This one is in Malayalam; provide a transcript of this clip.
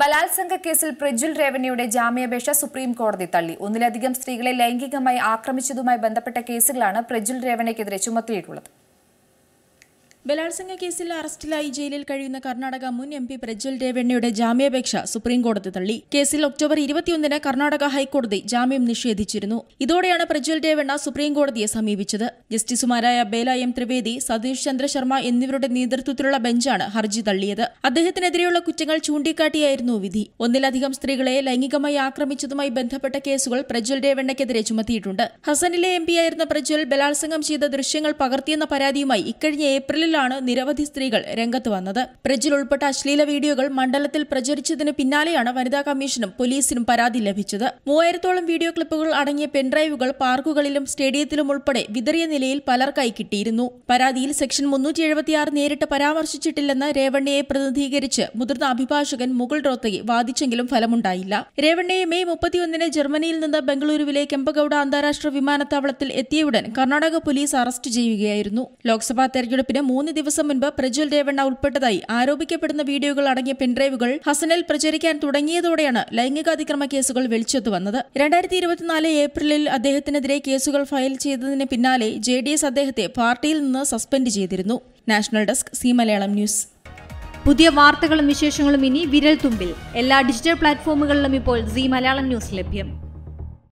ബലാത്സംഗ കേസിൽ പ്രജ്വൽ രേവനയുടെ ജാമ്യാപേക്ഷ സുപ്രീം കോടതി തള്ളി ഒന്നിലധികം സ്ത്രീകളെ ലൈംഗികമായി ആക്രമിച്ചതുമായി ബന്ധപ്പെട്ട കേസുകളാണ് പ്രജ്വൽ രേവനയ്ക്കെതിരെ ചുമത്തിയിട്ടുള്ളത് ബലാത്സംഗ കേസിൽ അറസ്റ്റിലായി ജയിലിൽ കഴിയുന്ന കർണാടക മുൻ എം പി പ്രജ്വൽ രേവണ്ണയുടെ ജാമ്യാപേക്ഷ സുപ്രീംകോടതി തള്ളി കേസിൽ ഒക്ടോബർ ഇരുപത്തിയൊന്നിന് കർണാടക ഹൈക്കോടതി ജാമ്യം നിഷേധിച്ചിരുന്നു ഇതോടെയാണ് പ്രജ്വൽ രേവണ്ണ സുപ്രീംകോടതിയെ സമീപിച്ചത് ജസ്റ്റിസുമാരായ ബേല എം ത്രിവേദി സതീഷ് ചന്ദ്രശർമ്മ എന്നിവരുടെ നേതൃത്വത്തിലുള്ള ബെഞ്ചാണ് ഹർജി തള്ളിയത് അദ്ദേഹത്തിനെതിരെയുള്ള കുറ്റങ്ങൾ ചൂണ്ടിക്കാട്ടിയായിരുന്നു വിധി ഒന്നിലധികം സ്ത്രീകളെ ലൈംഗികമായി ആക്രമിച്ചതുമായി ബന്ധപ്പെട്ട കേസുകൾ പ്രജ്വൽ രേവണ്ണയ്ക്കെതിരെ ചുമത്തിയിട്ടുണ്ട് ഹസനിലെ എം പിയായിരുന്ന പ്രജ്വൽ ബലാത്സംഗം ചെയ്ത ദൃശ്യങ്ങൾ പകർത്തിയെന്ന പരാതിയുമായി ഇക്കഴിഞ്ഞ ഏപ്രിലിൽ പേരിലാണ് നിരവധി സ്ത്രീകൾ രംഗത്ത് വന്നത് പ്രജിൽ ഉൾപ്പെട്ട അശ്ലീല വീഡിയോകൾ മണ്ഡലത്തിൽ പ്രചരിച്ചതിന് പിന്നാലെയാണ് വനിതാ കമ്മീഷനും പോലീസിനും പരാതി ലഭിച്ചത് മൂവായിരത്തോളം വീഡിയോ ക്ലിപ്പുകൾ അടങ്ങിയ പെൻഡ്രൈവുകൾ പാർക്കുകളിലും സ്റ്റേഡിയത്തിലും ഉൾപ്പെടെ വിതറിയ നിലയിൽ പലർക്കായി കിട്ടിയിരുന്നു പരാതിയിൽ സെക്ഷൻ മുന്നൂറ്റി എഴുപത്തിയാറ് നേരിട്ട് പരാമർശിച്ചിട്ടില്ലെന്ന് രേവണ്ണയെ പ്രതിനിധീകരിച്ച് മുതിർന്ന അഭിഭാഷകൻ മുകുൾ റോത്തഗി വാദിച്ചെങ്കിലും ഫലമുണ്ടായില്ല രേവണ്ണയെ മെയ് മുപ്പത്തിയൊന്നിന് ജർമ്മനിയിൽ നിന്ന് ബംഗളൂരുവിലെ കെമ്പഗൌഡ അന്താരാഷ്ട്ര വിമാനത്താവളത്തിൽ എത്തിയ ഉടൻ കർണാടക പോലീസ് അറസ്റ്റ് ചെയ്യുകയായിരുന്നു ലോക്സഭാ തെരഞ്ഞെടുപ്പിന് മൂന്ന് മൂന്ന് ദിവസം മുൻപ് പ്രജ്വൽ രേവണ്ണ ഉൾപ്പെട്ടതായി ആരോപിക്കപ്പെടുന്ന വീഡിയോകൾ അടങ്ങിയ പെൻഡ്രൈവുകൾ ഹസനിൽ പ്രചരിക്കാൻ തുടങ്ങിയതോടെയാണ് ലൈംഗികാതിക്രമ കേസുകൾ വെളിച്ചെത്തു വന്നത് രണ്ടായിരത്തി ഇരുപത്തിനാല് ഏപ്രിലിൽ അദ്ദേഹത്തിനെതിരെ കേസുകൾ ഫയൽ ചെയ്തതിന് പിന്നാലെ ജെ ഡി എസ് അദ്ദേഹത്തെ പാർട്ടിയിൽ നിന്ന് സസ്പെൻഡ് ചെയ്തിരുന്നു national desk Zee Malayalam news പുതിയ വാർത്തകളും വിശേഷങ്ങളും ഇനി വിരൽ തുമ്പിൽ എല്ലാ ഡിജിറ്റൽ പ്ലാറ്റ്ഫോമുകളിലും ഇപ്പോൾ സി മലയാളം ന്യൂസ് ലഭ്യം